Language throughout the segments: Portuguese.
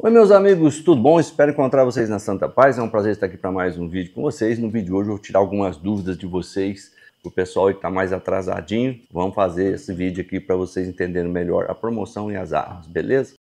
Oi meus amigos, tudo bom? Espero encontrar vocês na Santa Paz, é um prazer estar aqui para mais um vídeo com vocês. No vídeo de hoje eu vou tirar algumas dúvidas de vocês, o pessoal que está mais atrasadinho. Vamos fazer esse vídeo aqui para vocês entenderem melhor a promoção e as armas, beleza?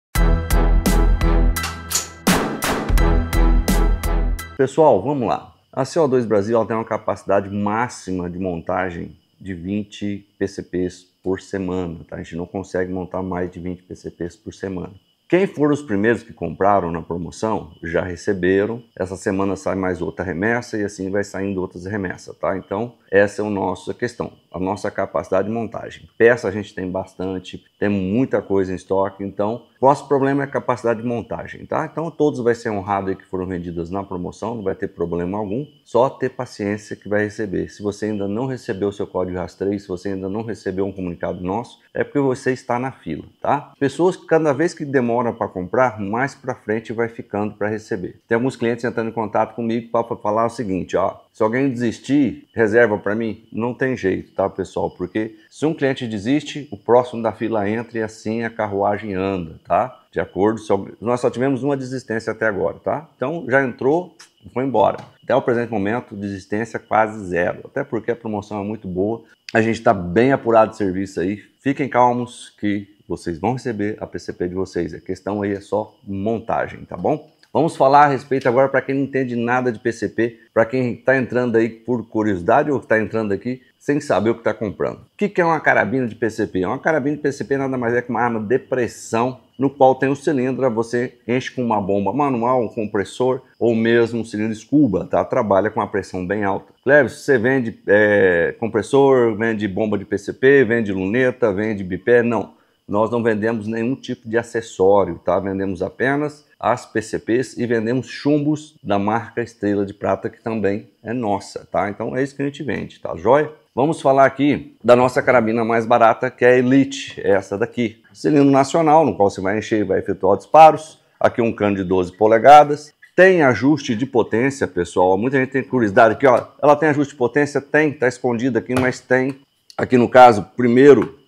Pessoal, vamos lá. A CO2 Brasil tem uma capacidade máxima de montagem de 20 PCPs por semana, tá? A gente não consegue montar mais de 20 PCPs por semana. Quem for os primeiros que compraram na promoção já receberam. Essa semana sai mais outra remessa e assim vai saindo outras remessas, tá? Então, essa é a nossa questão, a nossa capacidade de montagem. Peça a gente tem bastante, tem muita coisa em estoque, então, nosso problema é a capacidade de montagem, tá? Então, todos vai ser honrado aí que foram vendidas na promoção, não vai ter problema algum, só ter paciência que vai receber. Se você ainda não recebeu o seu código rastreio, se você ainda não recebeu um comunicado nosso, é porque você está na fila, tá? Pessoas que cada vez que demoram hora para comprar, mais para frente vai ficando para receber. Tem alguns clientes entrando em contato comigo para falar o seguinte, ó, se alguém desistir, reserva para mim. Não tem jeito, tá, pessoal? Porque se um cliente desiste, o próximo da fila entra e assim a carruagem anda, tá? De acordo, nós só tivemos uma desistência até agora, tá? Então já entrou, foi embora. Até o presente momento, desistência quase zero. Até porque a promoção é muito boa. A gente está bem apurado de serviço aí. Fiquem calmos que vocês vão receber a PCP de vocês. A questão aí é só montagem, tá bom? Vamos falar a respeito agora para quem não entende nada de PCP, para quem está entrando aí por curiosidade ou está entrando aqui sem saber o que está comprando. O que, que é uma carabina de PCP? É uma carabina de PCP nada mais é que uma arma de pressão no qual tem um cilindro, você enche com uma bomba manual, um compressor ou mesmo um cilindro escuba, tá? Trabalha com uma pressão bem alta. Cleves, você vende é, compressor, vende bomba de PCP, vende luneta, vende bipé, não. Nós não vendemos nenhum tipo de acessório, tá? Vendemos apenas as PCPs e vendemos chumbos da marca Estrela de Prata, que também é nossa, tá? Então é isso que a gente vende, tá joia? Vamos falar aqui da nossa carabina mais barata, que é a Elite, é essa daqui. Cilindro nacional, no qual você vai encher e vai efetuar disparos. Aqui um cano de 12 polegadas. Tem ajuste de potência, pessoal. Muita gente tem curiosidade aqui, ó. Ela tem ajuste de potência? Tem, tá escondida aqui, mas tem. Aqui no caso, primeiro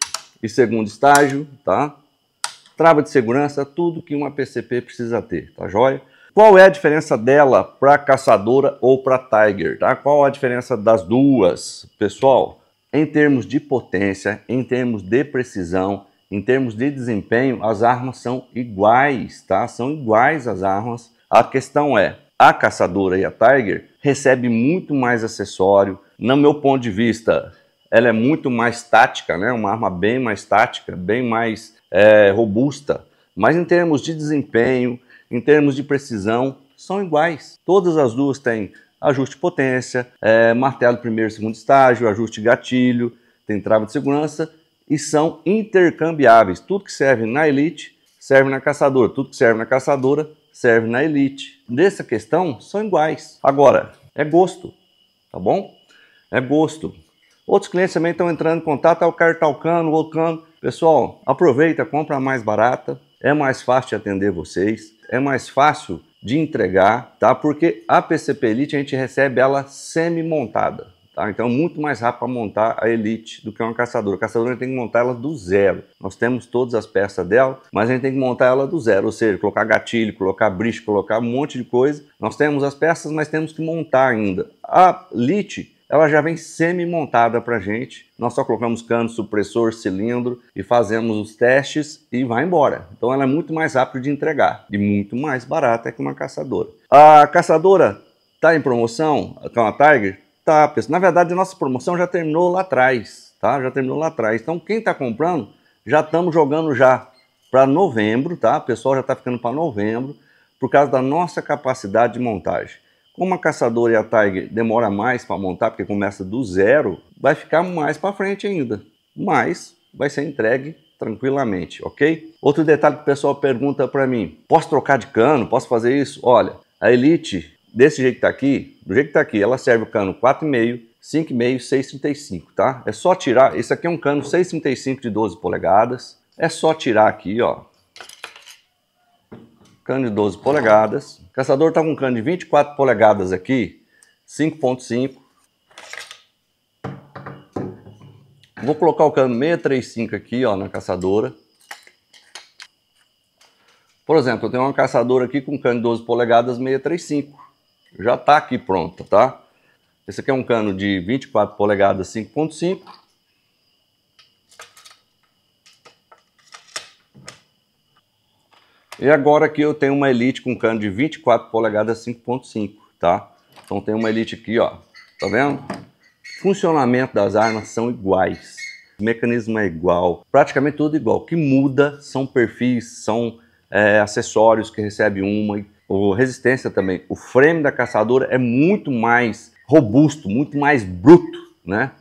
e segundo estágio, tá? Trava de segurança, tudo que uma PCP precisa ter, tá joia? Qual é a diferença dela para caçadora ou para Tiger, tá? Qual a diferença das duas, pessoal? Em termos de potência, em termos de precisão, em termos de desempenho, as armas são iguais, tá? São iguais as armas. A questão é, a caçadora e a Tiger recebe muito mais acessório, no meu ponto de vista, ela é muito mais tática, né? uma arma bem mais tática, bem mais é, robusta. Mas em termos de desempenho, em termos de precisão, são iguais. Todas as duas têm ajuste potência, é, martelo primeiro e segundo estágio, ajuste gatilho, tem trava de segurança e são intercambiáveis. Tudo que serve na Elite serve na caçadora, tudo que serve na caçadora serve na Elite. Nessa questão, são iguais. Agora, é gosto, tá bom? É gosto. Outros clientes também estão entrando em contato, ao tá cara talcando, volcando. Pessoal, aproveita, compra mais barata, é mais fácil de atender vocês, é mais fácil de entregar, tá? Porque a PCP Elite a gente recebe ela semi-montada, tá? Então é muito mais rápido para montar a Elite do que uma caçadora. A caçadora a gente tem que montar ela do zero. Nós temos todas as peças dela, mas a gente tem que montar ela do zero, ou seja, colocar gatilho, colocar briche, colocar um monte de coisa. Nós temos as peças, mas temos que montar ainda. A Elite ela já vem semi-montada para a gente. Nós só colocamos cano, supressor, cilindro e fazemos os testes e vai embora. Então ela é muito mais rápida de entregar e muito mais barata que uma caçadora. A caçadora está em promoção, com tá a Tiger? Tá, pessoal. Na verdade, a nossa promoção já terminou lá atrás, tá? Já terminou lá atrás. Então quem está comprando, já estamos jogando já para novembro, tá? O pessoal já está ficando para novembro por causa da nossa capacidade de montagem. Como a caçadora e a Tiger demora mais para montar, porque começa do zero, vai ficar mais para frente ainda. Mas vai ser entregue tranquilamente, ok? Outro detalhe que o pessoal pergunta para mim: posso trocar de cano? Posso fazer isso? Olha, a Elite, desse jeito que está aqui, do jeito que está aqui, ela serve o cano 4,5, 5,5, 6,35, tá? É só tirar. Esse aqui é um cano 6,35 de 12 polegadas. É só tirar aqui, ó. Cano de 12 polegadas caçador está com um cano de 24 polegadas aqui, 5.5. Vou colocar o cano 635 aqui, ó, na caçadora. Por exemplo, eu tenho uma caçadora aqui com cano de 12 polegadas 635. Já está aqui pronta, tá? Esse aqui é um cano de 24 polegadas 5.5. E agora aqui eu tenho uma Elite com cano de 24 polegadas 5.5, tá? Então tem uma Elite aqui, ó. Tá vendo? Funcionamento das armas são iguais. O mecanismo é igual, praticamente tudo igual. O que muda são perfis, são é, acessórios que recebe uma, ou resistência também. O frame da caçadora é muito mais robusto, muito mais bruto, né?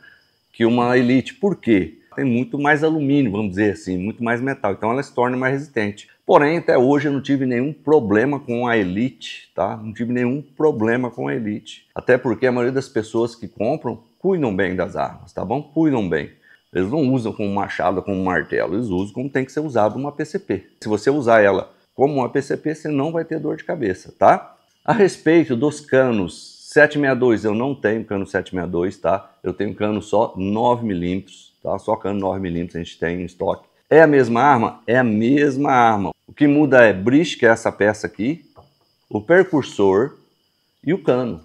Que uma Elite. Por quê? Tem muito mais alumínio, vamos dizer assim, muito mais metal. Então ela se torna mais resistente. Porém, até hoje eu não tive nenhum problema com a elite, tá? Não tive nenhum problema com a elite. Até porque a maioria das pessoas que compram cuidam bem das armas, tá bom? Cuidam bem. Eles não usam como machado, como martelo, eles usam como tem que ser usado uma PCP. Se você usar ela como uma PCP, você não vai ter dor de cabeça, tá? A respeito dos canos 762, eu não tenho cano 762, tá? Eu tenho cano só 9mm, tá? Só cano 9mm a gente tem em estoque. É a mesma arma? É a mesma arma. O que muda é bridge, que é essa peça aqui, o percursor e o cano.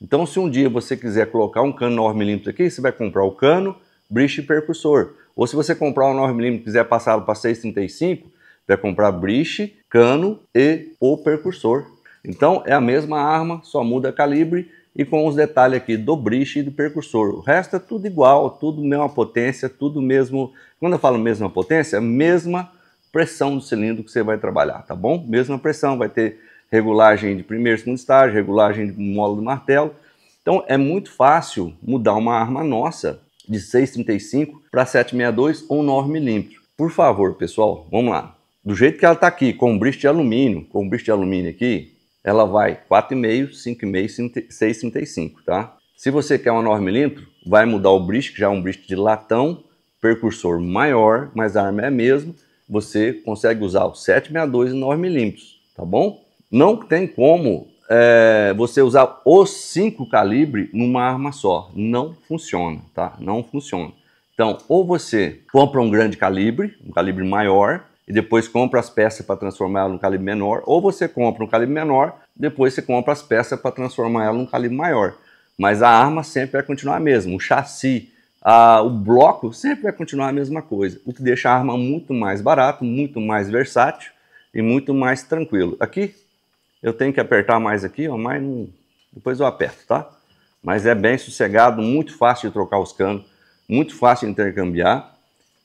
Então, se um dia você quiser colocar um cano 9mm aqui, você vai comprar o cano, bridge e percursor. Ou se você comprar um 9mm e quiser passá-lo para 6,35, vai comprar bridge, cano e o percursor. Então, é a mesma arma, só muda calibre e com os detalhes aqui do bridge e do percursor. O resto é tudo igual, tudo mesma potência, tudo mesmo... Quando eu falo mesma potência, mesma pressão do cilindro que você vai trabalhar, tá bom? Mesma pressão, vai ter regulagem de primeiro e segundo estágio, regulagem de mola do martelo. Então é muito fácil mudar uma arma nossa de 6,35 para 7,62 ou 9mm. Por favor, pessoal, vamos lá. Do jeito que ela está aqui, com um briste de alumínio, com um briste de alumínio aqui, ela vai 4,5, 5,5, 6,35, tá? Se você quer uma 9mm, vai mudar o briste, que já é um briste de latão, percursor maior, mas a arma é a mesma, você consegue usar o 762 e 9mm, tá bom? Não tem como é, você usar os 5 calibre numa arma só, não funciona, tá? Não funciona. Então, ou você compra um grande calibre, um calibre maior, e depois compra as peças para transformar ela num calibre menor, ou você compra um calibre menor, depois você compra as peças para transformar ela num calibre maior. Mas a arma sempre vai continuar a mesma, o chassi ah, o bloco sempre vai continuar a mesma coisa, o que deixa a arma muito mais barata, muito mais versátil e muito mais tranquilo. Aqui eu tenho que apertar mais aqui, ó, mas não... depois eu aperto, tá? Mas é bem sossegado, muito fácil de trocar os canos, muito fácil de intercambiar.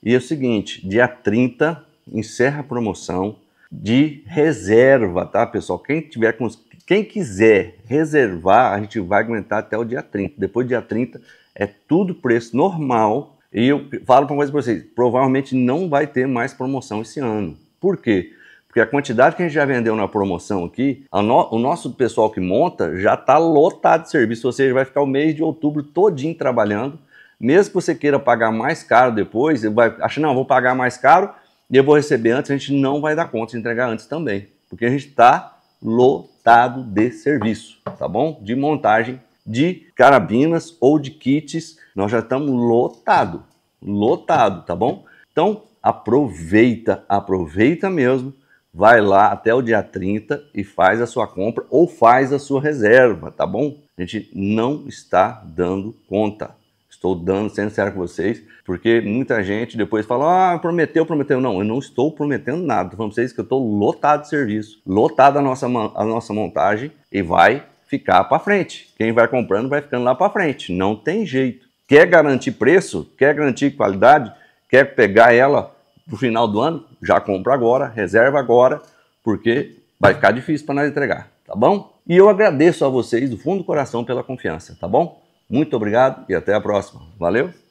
E é o seguinte, dia 30 encerra a promoção de reserva, tá, pessoal? Quem tiver com quem quiser reservar, a gente vai aguentar até o dia 30. Depois do dia 30, é tudo preço normal. E eu falo coisa para vocês: provavelmente não vai ter mais promoção esse ano. Por quê? Porque a quantidade que a gente já vendeu na promoção aqui, no, o nosso pessoal que monta já está lotado de serviço, ou seja, vai ficar o mês de outubro todinho trabalhando. Mesmo que você queira pagar mais caro depois, vai achar, não, vou pagar mais caro e eu vou receber antes, a gente não vai dar conta de entregar antes também. Porque a gente está lotado de serviço, tá bom? De montagem de carabinas ou de kits. Nós já estamos lotado, lotado, tá bom? Então, aproveita, aproveita mesmo. Vai lá até o dia 30 e faz a sua compra ou faz a sua reserva, tá bom? A gente não está dando conta. Estou dando, sendo sincero com vocês, porque muita gente depois fala: ah, prometeu, prometeu. Não, eu não estou prometendo nada. Estou falando pra vocês que eu estou lotado de serviço, lotado a nossa, a nossa montagem e vai ficar para frente. Quem vai comprando vai ficando lá para frente. Não tem jeito. Quer garantir preço, quer garantir qualidade, quer pegar ela no final do ano, já compra agora, reserva agora, porque vai ficar difícil para nós entregar, tá bom? E eu agradeço a vocês do fundo do coração pela confiança, tá bom? Muito obrigado e até a próxima. Valeu!